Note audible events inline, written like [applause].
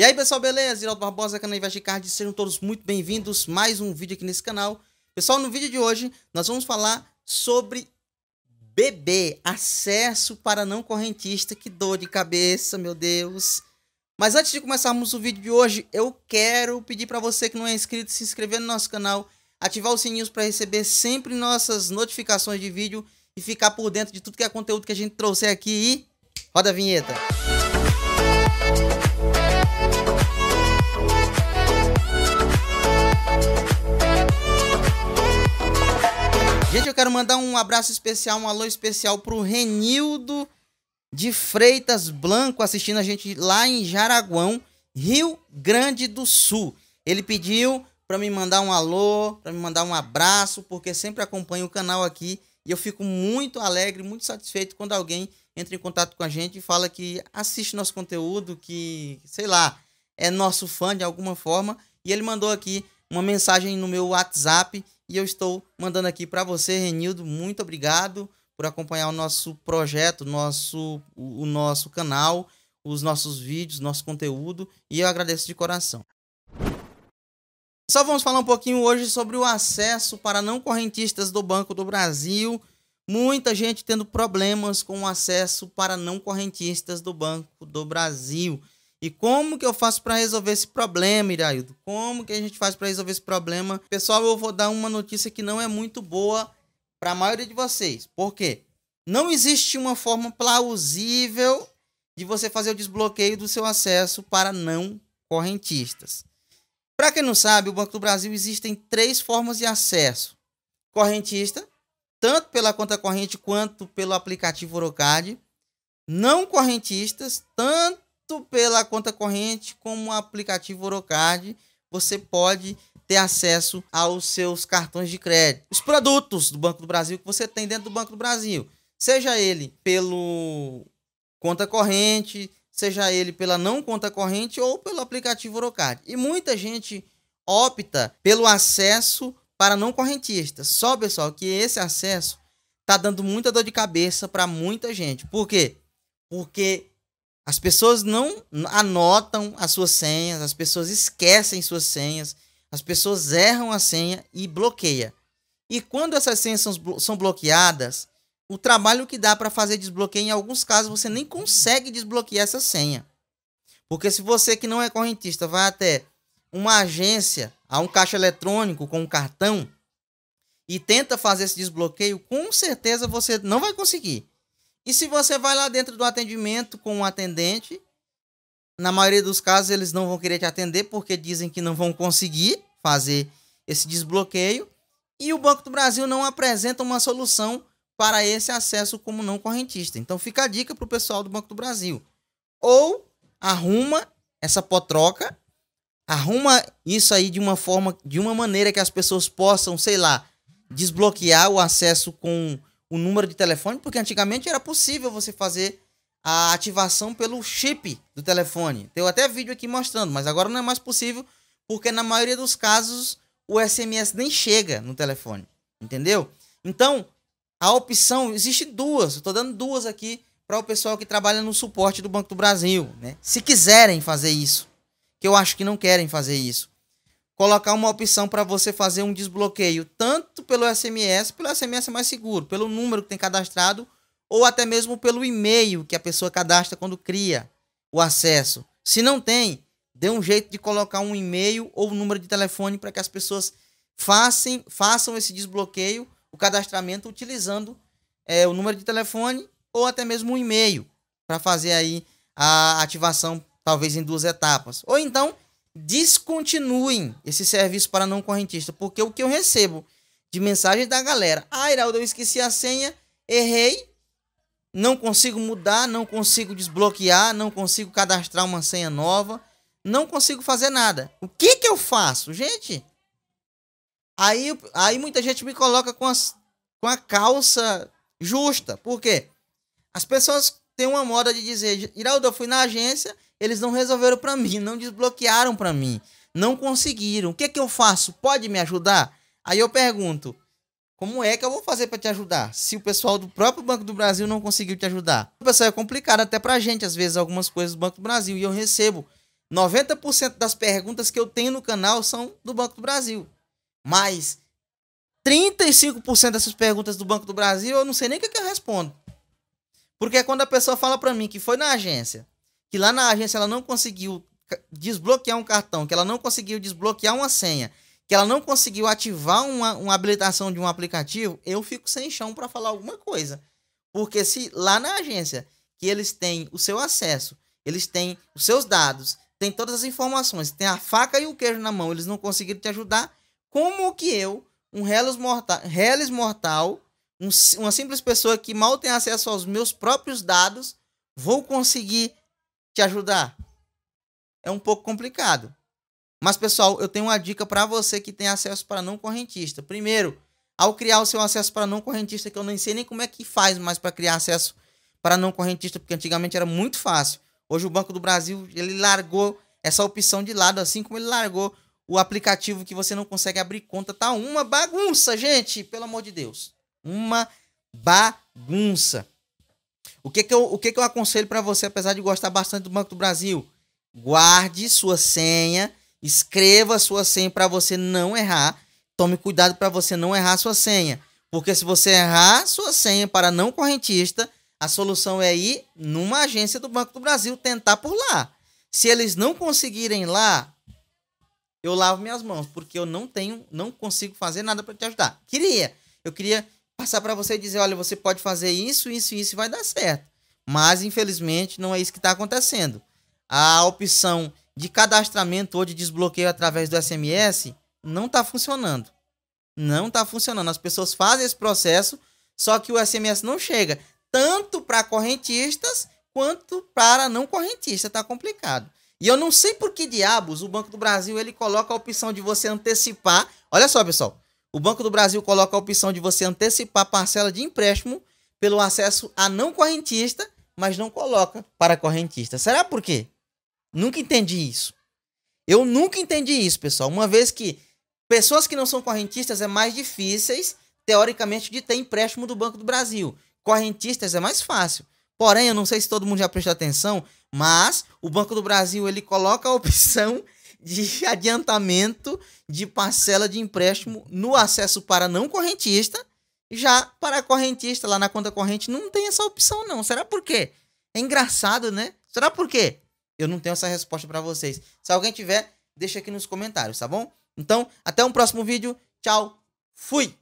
E aí pessoal, beleza? Geraldo Barbosa, canal Invest Card, sejam todos muito bem-vindos, mais um vídeo aqui nesse canal. Pessoal, no vídeo de hoje nós vamos falar sobre BB, acesso para não correntista, que dor de cabeça, meu Deus. Mas antes de começarmos o vídeo de hoje, eu quero pedir para você que não é inscrito, se inscrever no nosso canal, ativar os sininhos para receber sempre nossas notificações de vídeo e ficar por dentro de tudo que é conteúdo que a gente trouxe aqui e roda a vinheta. Música quero mandar um abraço especial, um alô especial pro Renildo de Freitas Blanco assistindo a gente lá em Jaraguão, Rio Grande do Sul. Ele pediu para me mandar um alô, para me mandar um abraço, porque sempre acompanha o canal aqui e eu fico muito alegre, muito satisfeito quando alguém entra em contato com a gente e fala que assiste nosso conteúdo, que, sei lá, é nosso fã de alguma forma. E ele mandou aqui uma mensagem no meu WhatsApp e eu estou mandando aqui para você, Renildo, muito obrigado por acompanhar o nosso projeto, nosso, o nosso canal, os nossos vídeos, nosso conteúdo, e eu agradeço de coração. Só vamos falar um pouquinho hoje sobre o acesso para não correntistas do Banco do Brasil. Muita gente tendo problemas com o acesso para não correntistas do Banco do Brasil. E como que eu faço para resolver esse problema, Iraildo? Como que a gente faz para resolver esse problema? Pessoal, eu vou dar uma notícia que não é muito boa para a maioria de vocês. Por quê? Não existe uma forma plausível de você fazer o desbloqueio do seu acesso para não correntistas. Para quem não sabe, o Banco do Brasil existem três formas de acesso: correntista, tanto pela conta corrente quanto pelo aplicativo Orocad, não correntistas, tanto tanto pela conta corrente como o aplicativo Orocard, você pode ter acesso aos seus cartões de crédito. Os produtos do Banco do Brasil que você tem dentro do Banco do Brasil, seja ele pelo conta corrente, seja ele pela não conta corrente ou pelo aplicativo Orocard. E muita gente opta pelo acesso para não correntistas. Só, pessoal, que esse acesso tá dando muita dor de cabeça para muita gente. Por quê? Porque as pessoas não anotam as suas senhas, as pessoas esquecem suas senhas, as pessoas erram a senha e bloqueia. E quando essas senhas são, são bloqueadas, o trabalho que dá para fazer desbloqueio, em alguns casos, você nem consegue desbloquear essa senha. Porque se você que não é correntista vai até uma agência, a um caixa eletrônico com um cartão e tenta fazer esse desbloqueio, com certeza você não vai conseguir. E se você vai lá dentro do atendimento com um atendente, na maioria dos casos eles não vão querer te atender porque dizem que não vão conseguir fazer esse desbloqueio. E o Banco do Brasil não apresenta uma solução para esse acesso como não correntista. Então fica a dica para o pessoal do Banco do Brasil. Ou arruma essa potroca, arruma isso aí de uma forma, de uma maneira que as pessoas possam, sei lá, desbloquear o acesso com o número de telefone, porque antigamente era possível você fazer a ativação pelo chip do telefone. Tem até vídeo aqui mostrando, mas agora não é mais possível, porque na maioria dos casos o SMS nem chega no telefone, entendeu? Então, a opção existe duas, estou dando duas aqui para o pessoal que trabalha no suporte do Banco do Brasil, né? Se quiserem fazer isso, que eu acho que não querem fazer isso colocar uma opção para você fazer um desbloqueio, tanto pelo SMS, pelo SMS é mais seguro, pelo número que tem cadastrado, ou até mesmo pelo e-mail que a pessoa cadastra quando cria o acesso. Se não tem, dê um jeito de colocar um e-mail ou um número de telefone para que as pessoas façam, façam esse desbloqueio, o cadastramento, utilizando é, o número de telefone ou até mesmo um e-mail para fazer aí a ativação, talvez em duas etapas. Ou então descontinuem esse serviço para não correntista, porque o que eu recebo de mensagem da galera, ah, Iraldo, eu esqueci a senha, errei, não consigo mudar, não consigo desbloquear, não consigo cadastrar uma senha nova, não consigo fazer nada. O que que eu faço, gente? Aí, aí muita gente me coloca com, as, com a calça justa. Por quê? As pessoas tem uma moda de dizer, Iraudo, eu fui na agência, eles não resolveram para mim, não desbloquearam para mim, não conseguiram. O que é que eu faço? Pode me ajudar? Aí eu pergunto, como é que eu vou fazer para te ajudar? Se o pessoal do próprio Banco do Brasil não conseguiu te ajudar. O pessoal é complicado até pra gente, às vezes, algumas coisas do Banco do Brasil. E eu recebo 90% das perguntas que eu tenho no canal são do Banco do Brasil. Mas 35% dessas perguntas do Banco do Brasil eu não sei nem o que, é que eu respondo. Porque é quando a pessoa fala para mim que foi na agência, que lá na agência ela não conseguiu desbloquear um cartão, que ela não conseguiu desbloquear uma senha, que ela não conseguiu ativar uma, uma habilitação de um aplicativo, eu fico sem chão para falar alguma coisa. Porque se lá na agência que eles têm o seu acesso, eles têm os seus dados, têm todas as informações, têm a faca e o queijo na mão, eles não conseguiram te ajudar, como que eu, um reles mortal, reles mortal um, uma simples pessoa que mal tem acesso aos meus próprios dados, vou conseguir te ajudar? É um pouco complicado. Mas, pessoal, eu tenho uma dica para você que tem acesso para não correntista. Primeiro, ao criar o seu acesso para não correntista, que eu nem sei nem como é que faz mais para criar acesso para não correntista, porque antigamente era muito fácil. Hoje o Banco do Brasil ele largou essa opção de lado, assim como ele largou o aplicativo que você não consegue abrir conta. Tá uma bagunça, gente, pelo amor de Deus uma bagunça. O que, que, eu, o que, que eu aconselho para você, apesar de gostar bastante do Banco do Brasil? Guarde sua senha, escreva sua senha para você não errar. Tome cuidado para você não errar sua senha. Porque se você errar sua senha para não correntista, a solução é ir numa agência do Banco do Brasil tentar por lá. Se eles não conseguirem lá, eu lavo minhas mãos, porque eu não tenho, não consigo fazer nada para te ajudar. Queria, eu queria passar para você e dizer, olha, você pode fazer isso, isso, isso e vai dar certo. Mas, infelizmente, não é isso que está acontecendo. A opção de cadastramento ou de desbloqueio através do SMS não está funcionando. Não está funcionando. As pessoas fazem esse processo, só que o SMS não chega tanto para correntistas quanto para não correntistas Está complicado. E eu não sei por que diabos o Banco do Brasil ele coloca a opção de você antecipar. Olha só, pessoal. O Banco do Brasil coloca a opção de você antecipar parcela de empréstimo pelo acesso a não correntista, mas não coloca para correntista. Será por quê? Nunca entendi isso. Eu nunca entendi isso, pessoal. Uma vez que pessoas que não são correntistas é mais difíceis, teoricamente, de ter empréstimo do Banco do Brasil. Correntistas é mais fácil. Porém, eu não sei se todo mundo já prestou atenção, mas o Banco do Brasil ele coloca a opção de [laughs] adiantamento de parcela de empréstimo no acesso para não correntista. Já para correntista, lá na conta corrente, não tem essa opção, não. Será por quê? É engraçado, né? Será por quê? Eu não tenho essa resposta para vocês. Se alguém tiver, deixa aqui nos comentários, tá bom? Então, até um próximo vídeo. Tchau. Fui.